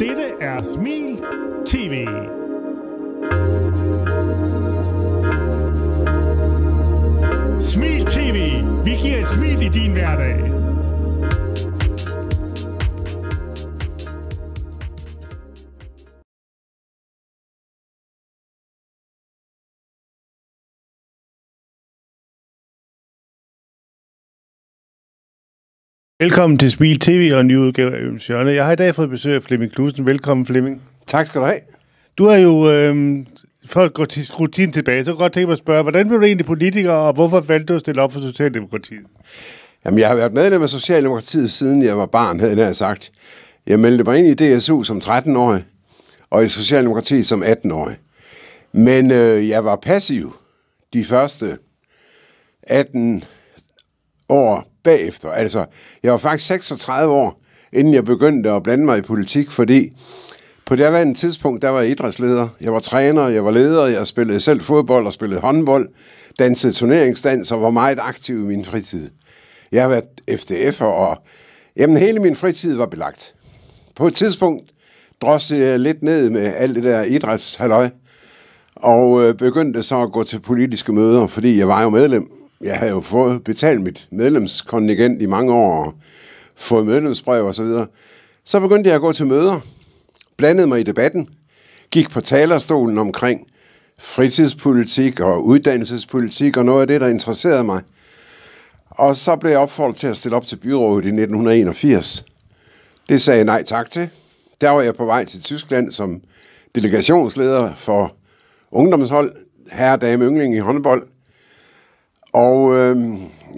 Dette er Smil TV. Smil TV. Vi giver et smil i din hverdag. Velkommen til Smil TV og en ny udgave af Øvens Hjørne. Jeg har i dag fået besøg af Flemming Knudsen. Velkommen, Flemming. Tak skal du have. Du har jo, øh, for at gå til rutinen tilbage, så jeg godt tænke mig at spørge, hvordan blev du egentlig politiker, og hvorfor valgte du at stille op for Socialdemokratiet? Jamen, jeg har været medlem af Socialdemokratiet, siden jeg var barn, havde jeg sagt. Jeg meldte mig ind i DSU som 13-årig, og i Socialdemokratiet som 18-årig. Men øh, jeg var passiv de første 18 år bagefter. Altså, jeg var faktisk 36 år, inden jeg begyndte at blande mig i politik, fordi på det her tidspunkt, der var jeg idrætsleder. Jeg var træner, jeg var leder, jeg spillede selv fodbold og spillede håndbold, dansede turneringsdans og var meget aktiv i min fritid. Jeg har været FDF'er, og jamen, hele min fritid var belagt. På et tidspunkt drossede jeg lidt ned med alt det der idrætshalløj, og øh, begyndte så at gå til politiske møder, fordi jeg var jo medlem jeg havde jo fået betalt mit medlemskontingent i mange år, fået medlemsbrev og så videre. Så begyndte jeg at gå til møder, blandede mig i debatten, gik på talerstolen omkring fritidspolitik og uddannelsespolitik og noget af det, der interesserede mig. Og så blev jeg opfordret til at stille op til byrådet i 1981. Det sagde jeg nej tak til. Der var jeg på vej til Tyskland som delegationsleder for ungdomshold, herre og dame yndling i håndbold – og øh,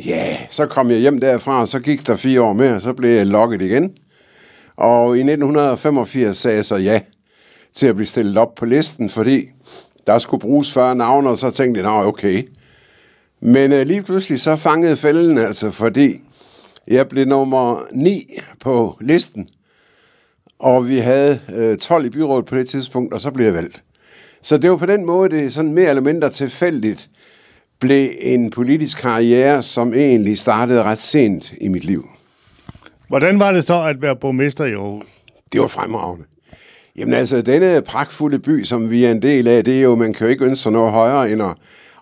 ja, så kom jeg hjem derfra, og så gik der fire år mere, og så blev jeg lokket igen. Og i 1985 sagde jeg så ja til at blive stillet op på listen, fordi der skulle bruges 40 navne, og så tænkte jeg, okay. Men øh, lige pludselig så fangede fælden altså, fordi jeg blev nummer 9 på listen, og vi havde øh, 12 i byrådet på det tidspunkt, og så blev jeg valgt. Så det var på den måde, det sådan mere eller mindre tilfældigt blev en politisk karriere, som egentlig startede ret sent i mit liv. Hvordan var det så at være borgmester i Aarhus? Det var fremragende. Jamen altså, denne pragtfulde by, som vi er en del af, det er jo, man kan jo ikke ønske sig noget højere end at,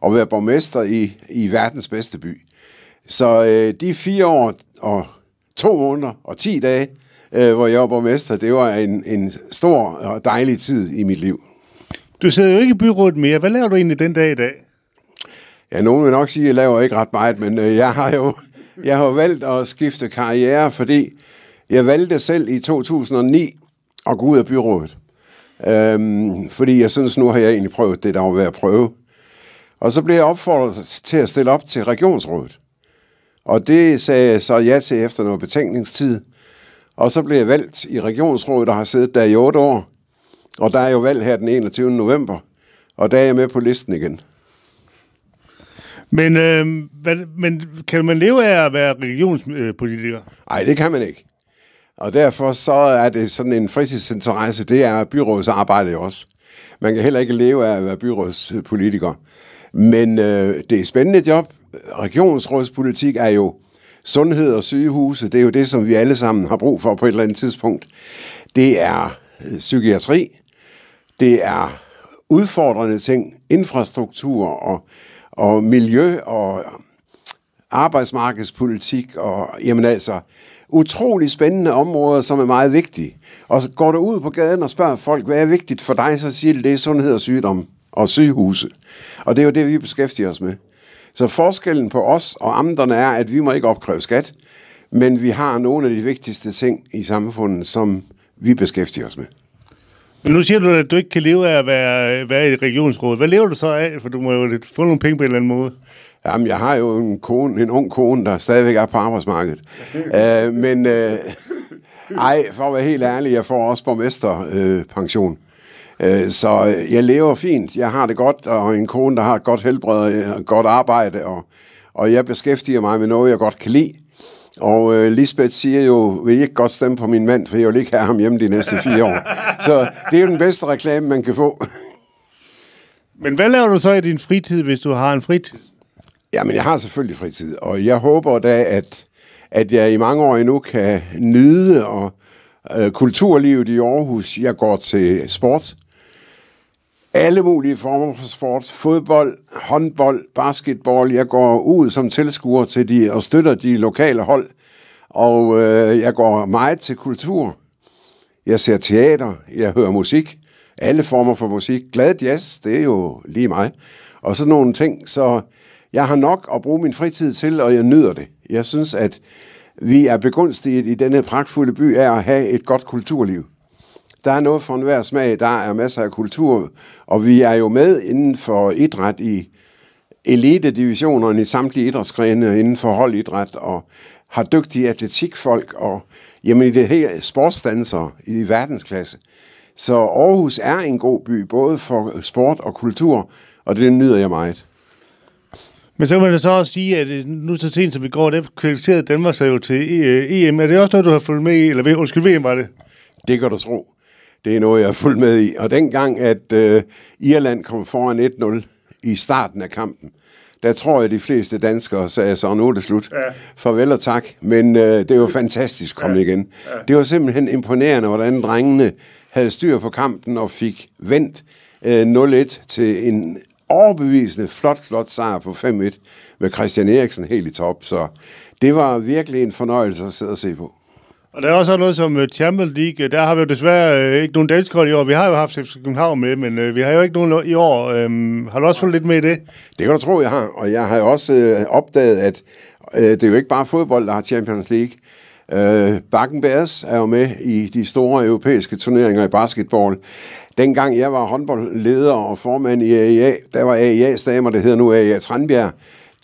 at være borgmester i, i verdens bedste by. Så øh, de fire år og to måneder og ti dage, øh, hvor jeg var borgmester, det var en, en stor og dejlig tid i mit liv. Du sidder jo ikke i byrådet mere. Hvad laver du egentlig den dag i dag? Ja, nogen vil nok sige, at jeg laver ikke ret meget, men øh, jeg har jo jeg har valgt at skifte karriere, fordi jeg valgte selv i 2009 at gå ud af byrådet. Øhm, fordi jeg synes, nu har jeg egentlig prøvet det, der var ved at prøve. Og så blev jeg opfordret til at stille op til regionsrådet. Og det sagde jeg så ja til efter noget betænkningstid. Og så blev jeg valgt i regionsrådet der har siddet der i otte år. Og der er jo valg her den 21. november. Og der er jeg med på listen igen. Men, øh, hvad, men kan man leve af at være religionspolitiker? Nej, det kan man ikke. Og derfor så er det sådan en fritidsinteresse, det er byrådsarbejde også. Man kan heller ikke leve af at være byrådspolitiker. Men øh, det er et spændende job. Regionsrådspolitik er jo sundhed og sygehuse, det er jo det, som vi alle sammen har brug for på et eller andet tidspunkt. Det er øh, psykiatri, det er udfordrende ting, infrastruktur og og miljø og arbejdsmarkedspolitik og jamen altså, utrolig spændende områder, som er meget vigtige. Og så går du ud på gaden og spørger folk, hvad er vigtigt for dig, så siger de, det er sundhed og sygdom og sygehuse. Og det er jo det, vi beskæftiger os med. Så forskellen på os og amterne er, at vi må ikke opkræve skat, men vi har nogle af de vigtigste ting i samfundet, som vi beskæftiger os med. Men nu siger du, at du ikke kan leve af at være, være i regionsrådet. Hvad lever du så af? For du må jo få nogle penge på en eller anden måde. Jamen, jeg har jo en, kone, en ung kone, der stadigvæk er på arbejdsmarkedet. øh, men øh, ej, for at være helt ærlig, jeg får også borgmesterpension. Øh, pension. øh, så jeg lever fint, jeg har det godt, og en kone, der har et godt helbred og godt arbejde, og, og jeg beskæftiger mig med noget, jeg godt kan lide. Og øh, Lisbeth siger jo, vil I ikke godt stemme på min mand, for jeg vil ikke have ham hjemme de næste fire år. Så det er jo den bedste reklame, man kan få. Men hvad laver du så i din fritid, hvis du har en fritid? Jamen, jeg har selvfølgelig fritid, og jeg håber da, at, at jeg i mange år endnu kan nyde og øh, kulturlivet i Aarhus. Jeg går til sport alle mulige former for sport. Fodbold, håndbold, basketball. Jeg går ud som tilskuer til de og støtter de lokale hold. Og øh, jeg går meget til kultur. Jeg ser teater, jeg hører musik. Alle former for musik. Glad jazz, det er jo lige mig. Og sådan nogle ting. Så jeg har nok at bruge min fritid til, og jeg nyder det. Jeg synes, at vi er begunstiget i denne pragtfulde by af at have et godt kulturliv. Der er noget for enhver smag, der er masser af kultur, og vi er jo med inden for idræt i elitedivisionerne i samtlige idrætsgrene inden for holdidræt, og har dygtige atletikfolk, og jamen i det her sportsdansere i verdensklasse. Så Aarhus er en god by, både for sport og kultur, og det nyder jeg meget. Men så kan man så også sige, at øh, nu så sent som vi går, der kvalificerede Danmark sig jo til øh, EM. Er det også noget, du har fulgt med i? Eller undskyld, VM var det? Det kan du tro. Det er noget, jeg er fulgt med i. Og dengang, at øh, Irland kom foran 1-0 i starten af kampen, der tror jeg, de fleste danskere sagde, så nu er det slut. Ja. Farvel og tak. Men øh, det var fantastisk kom ja. igen. Ja. Det var simpelthen imponerende, hvordan drengene havde styr på kampen og fik vendt øh, 0-1 til en overbevisende flot, flot sejr på 5-1 med Christian Eriksen helt i top. Så det var virkelig en fornøjelse at sidde og se på. Og der er også noget som øh, Champions League. Der har vi jo desværre øh, ikke nogen hold i år. Vi har jo haft FC København med, men øh, vi har jo ikke nogen i år. Øhm, har du også fået lidt med i det? Det kan du tro, jeg har. Og jeg har også opdaget, at det er jo ikke bare fodbold, der har Champions League. Øh, Bakken Bears er jo med i de store europæiske turneringer i basketball. Dengang jeg var håndboldleder og formand i AIA, der var AIA's damer, det hedder nu AIA Tranbjerg,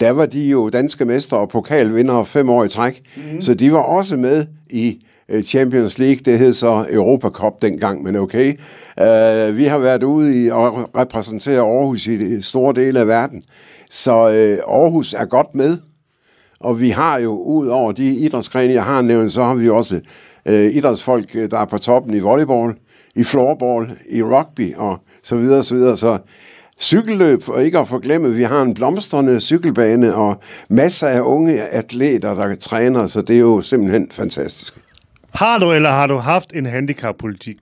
der var de jo danske mestre og pokalvindere fem år i træk, mm-hmm. så de var også med i øh, Champions League, det hed så Europa Cup dengang, men okay. Uh, vi har været ude i og repræsentere Aarhus i øh, store dele af verden, så uh, Aarhus er godt med, og vi har jo, ud over de idrætsgrene, jeg har nævnt, så har vi også uh, idrætsfolk, der er på toppen i volleyball, i floorball, i rugby og så videre, så videre, så cykelløb, og ikke at forglemme, vi har en blomstrende cykelbane og masser af unge atleter, der træner, så det er jo simpelthen fantastisk. Har du eller har du haft en handicappolitik?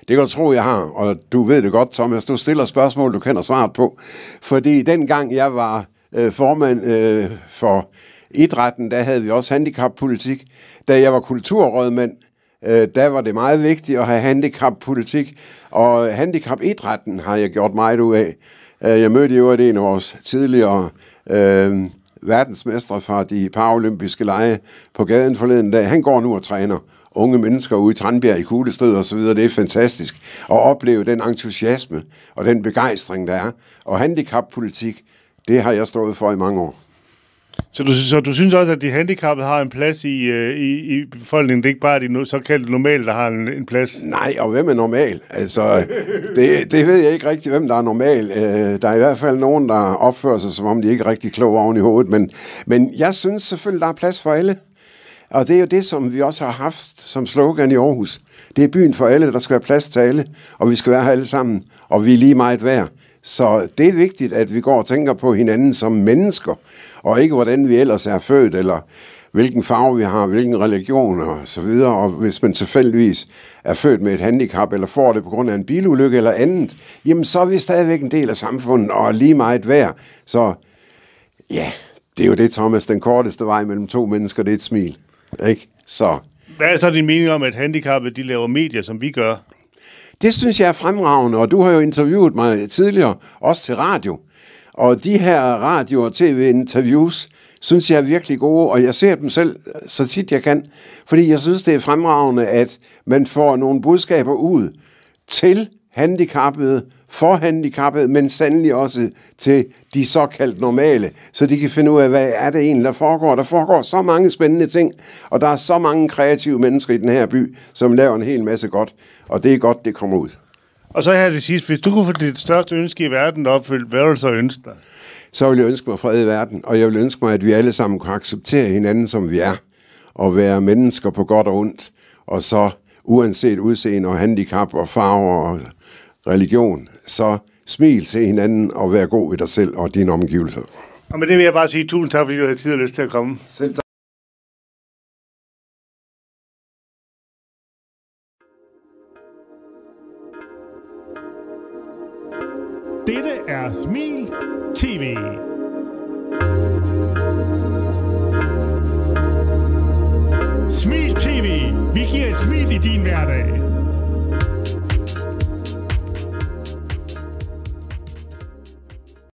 Det kan du tro, jeg har, og du ved det godt, Thomas. Du stiller spørgsmål, du kender svaret på. Fordi dengang jeg var øh, formand øh, for idrætten, der havde vi også handicappolitik. Da jeg var kulturrådmand, øh, der var det meget vigtigt at have handicappolitik, og handicapidrætten har jeg gjort meget ud af. Øh, jeg mødte jo en af vores tidligere øh, verdensmestre fra de paralympiske lege på gaden forleden dag. Han går nu og træner unge mennesker ude i Tranbjerg i Kuglestød og så videre. Det er fantastisk at opleve den entusiasme og den begejstring, der er. Og handicappolitik, det har jeg stået for i mange år. Så du, så du synes også, at de handicappede har en plads i, øh, i, i befolkningen? Det er ikke bare de no, såkaldte normale, der har en, en plads? Nej, og hvem er normal? Altså, det, det ved jeg ikke rigtig, hvem der er normal. Øh, der er i hvert fald nogen, der opfører sig, som om de ikke er rigtig kloge oven i hovedet. Men, men jeg synes selvfølgelig, der er plads for alle. Og det er jo det, som vi også har haft som slogan i Aarhus. Det er byen for alle, der skal være plads til alle, og vi skal være her alle sammen, og vi er lige meget værd. Så det er vigtigt, at vi går og tænker på hinanden som mennesker, og ikke hvordan vi ellers er født, eller hvilken farve vi har, hvilken religion og så videre. Og hvis man tilfældigvis er født med et handicap, eller får det på grund af en bilulykke eller andet, jamen så er vi stadigvæk en del af samfundet, og lige meget værd. Så ja, det er jo det, Thomas, den korteste vej mellem to mennesker, det er et smil. Ikke? Så. Hvad er så din mening om, at handicappede de laver medier, som vi gør? Det synes jeg er fremragende, og du har jo interviewet mig tidligere, også til radio. Og de her radio- og tv-interviews, synes jeg er virkelig gode, og jeg ser dem selv øh, så tit jeg kan, fordi jeg synes, det er fremragende, at man får nogle budskaber ud til handicappede, for handicappede, men sandelig også til de såkaldt normale, så de kan finde ud af, hvad er det egentlig, der foregår. Der foregår så mange spændende ting, og der er så mange kreative mennesker i den her by, som laver en hel masse godt, og det er godt, det kommer ud. Og så her det sidste, hvis du kunne få dit største ønske i verden opfyldt, hvad ville du så ønske dig? Så vil jeg ønske mig fred i verden, og jeg vil ønske mig, at vi alle sammen kan acceptere hinanden, som vi er, og være mennesker på godt og ondt, og så uanset udseende og handicap og farver og religion, så smil til hinanden og vær god ved dig selv og dine omgivelser. Og med det vil jeg bare sige tusind tak, fordi du havde tid og lyst til at komme. Selv tak. Dette er Smil TV. Smil TV. Vi giver et smil i din hverdag.